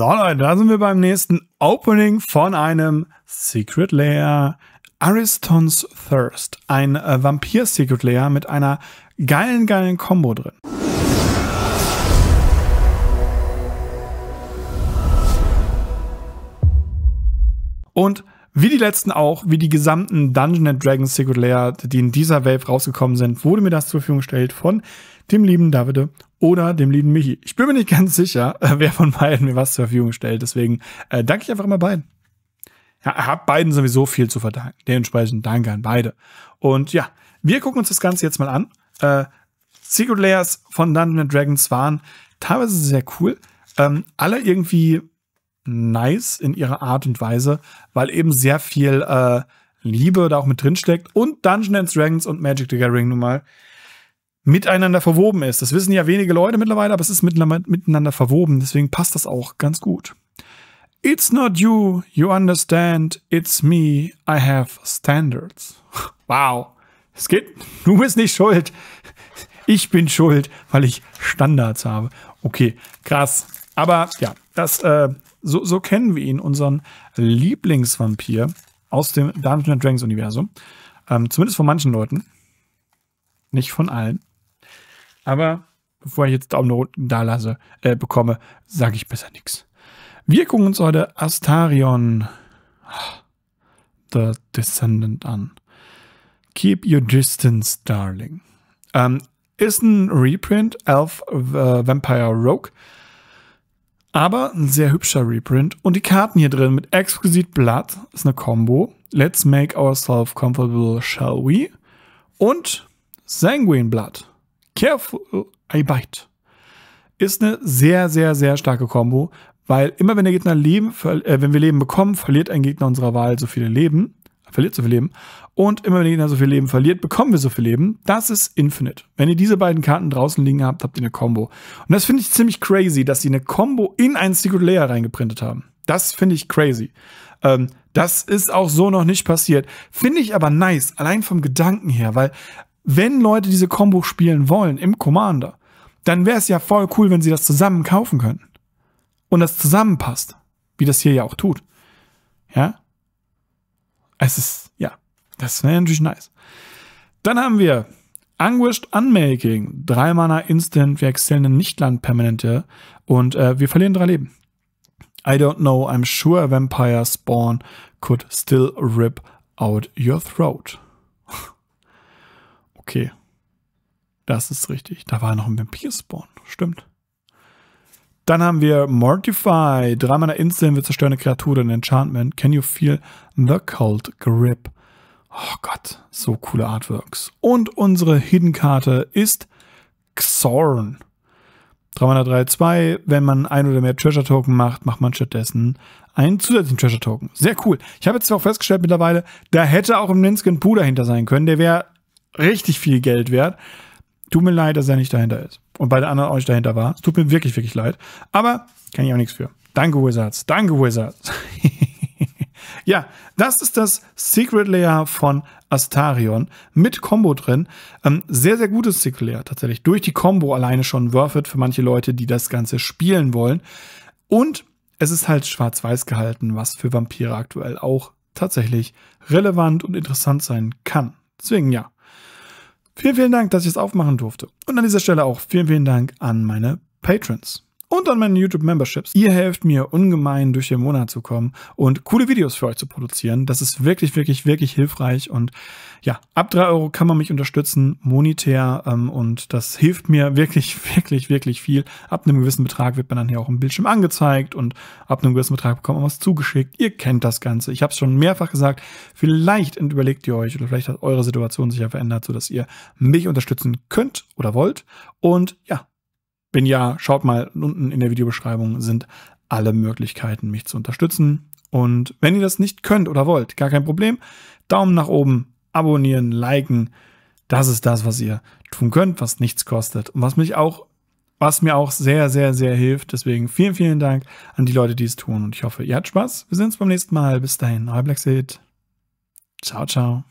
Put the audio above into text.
So Leute, da sind wir beim nächsten Opening von einem Secret Layer. Ariston's Thirst, ein äh, Vampir-Secret Layer mit einer geilen, geilen Combo drin. Und wie die letzten auch, wie die gesamten Dungeon and Dragons Secret Layer, die in dieser Wave rausgekommen sind, wurde mir das zur Verfügung gestellt von dem lieben Davide oder dem lieben Michi. Ich bin mir nicht ganz sicher, wer von beiden mir was zur Verfügung stellt. Deswegen äh, danke ich einfach immer beiden. Ja, hab beiden sowieso viel zu verdanken. Dementsprechend danke an beide. Und ja, wir gucken uns das Ganze jetzt mal an. Äh, Secret Layers von Dungeons Dragons waren teilweise sehr cool. Ähm, alle irgendwie nice in ihrer Art und Weise, weil eben sehr viel äh, Liebe da auch mit drin steckt und Dungeons Dragons und Magic the Gathering nun mal miteinander verwoben ist. Das wissen ja wenige Leute mittlerweile, aber es ist miteinander verwoben, deswegen passt das auch ganz gut. It's not you, you understand, it's me, I have standards. Wow. Es geht, du bist nicht schuld. Ich bin schuld, weil ich Standards habe. Okay, krass. Aber ja, das, äh, so, so kennen wir ihn, unseren Lieblingsvampir aus dem Dungeons Dragons Universum. Ähm, zumindest von manchen Leuten. Nicht von allen. Aber bevor ich jetzt Daumen unten da lasse, äh, bekomme, sage ich besser nichts. Wir gucken uns heute Astarion, The Descendant, an. Keep your distance, darling. Ähm, ist ein Reprint, Elf äh, Vampire Rogue. Aber ein sehr hübscher Reprint. Und die Karten hier drin mit Exquisite Blood ist eine Combo. Let's make ourselves comfortable, shall we? Und Sanguine Blood. Careful, I bite. Ist eine sehr, sehr, sehr starke Combo, weil immer wenn der Gegner Leben, äh, wenn wir Leben bekommen, verliert ein Gegner unserer Wahl so viele Leben verliert so viel Leben. Und immer wenn der so viel Leben verliert, bekommen wir so viel Leben. Das ist Infinite. Wenn ihr diese beiden Karten draußen liegen habt, habt ihr eine Combo. Und das finde ich ziemlich crazy, dass sie eine Combo in einen Secret Layer reingeprintet haben. Das finde ich crazy. Ähm, das ist auch so noch nicht passiert. Finde ich aber nice, allein vom Gedanken her, weil wenn Leute diese Combo spielen wollen im Commander, dann wäre es ja voll cool, wenn sie das zusammen kaufen können. Und das zusammenpasst, wie das hier ja auch tut. Ja? Es ist, ja, das wäre natürlich nice. Dann haben wir Anguished Unmaking. Drei Mana Instant. Wir exilieren eine Nichtland-Permanente. Und äh, wir verlieren drei Leben. I don't know. I'm sure a vampire spawn could still rip out your throat. okay. Das ist richtig. Da war noch ein Vampir-Spawn. Stimmt. Dann haben wir Mortify. Drei meiner Inseln wird zerstören eine Kreatur oder ein Enchantment. Can you feel the cold grip? Oh Gott, so coole Artworks. Und unsere Hidden-Karte ist Xorn. 332, wenn man ein oder mehr Treasure Token macht, macht man stattdessen einen zusätzlichen Treasure Token. Sehr cool. Ich habe jetzt auch festgestellt mittlerweile, da hätte auch im Ninskin Puder hinter sein können. Der wäre richtig viel Geld wert. Tut mir leid, dass er nicht dahinter ist. Und bei der anderen auch nicht dahinter war. Es tut mir wirklich, wirklich leid. Aber kann ich auch nichts für. Danke, Wizards. Danke, Wizards. ja, das ist das Secret Layer von Astarion mit Combo drin. Ähm, sehr, sehr gutes Secret Layer tatsächlich. Durch die Combo alleine schon worth it für manche Leute, die das Ganze spielen wollen. Und es ist halt schwarz-weiß gehalten, was für Vampire aktuell auch tatsächlich relevant und interessant sein kann. Deswegen ja, Vielen, vielen Dank, dass ich es aufmachen durfte. Und an dieser Stelle auch vielen, vielen Dank an meine Patrons und an meine YouTube-Memberships. Ihr helft mir ungemein durch den Monat zu kommen und coole Videos für euch zu produzieren. Das ist wirklich, wirklich, wirklich hilfreich. Und ja, ab drei Euro kann man mich unterstützen, monetär. Ähm, und das hilft mir wirklich, wirklich, wirklich viel. Ab einem gewissen Betrag wird man dann hier auch im Bildschirm angezeigt und ab einem gewissen Betrag bekommt man was zugeschickt. Ihr kennt das Ganze. Ich habe es schon mehrfach gesagt. Vielleicht überlegt ihr euch oder vielleicht hat eure Situation sich ja verändert, sodass ihr mich unterstützen könnt oder wollt. Und ja, wenn ja, schaut mal, unten in der Videobeschreibung sind alle Möglichkeiten, mich zu unterstützen. Und wenn ihr das nicht könnt oder wollt, gar kein Problem. Daumen nach oben, abonnieren, liken. Das ist das, was ihr tun könnt, was nichts kostet und was mich auch, was mir auch sehr, sehr, sehr hilft. Deswegen vielen, vielen Dank an die Leute, die es tun. Und ich hoffe, ihr habt Spaß. Wir sehen uns beim nächsten Mal. Bis dahin, euer Black Seed. Ciao, ciao.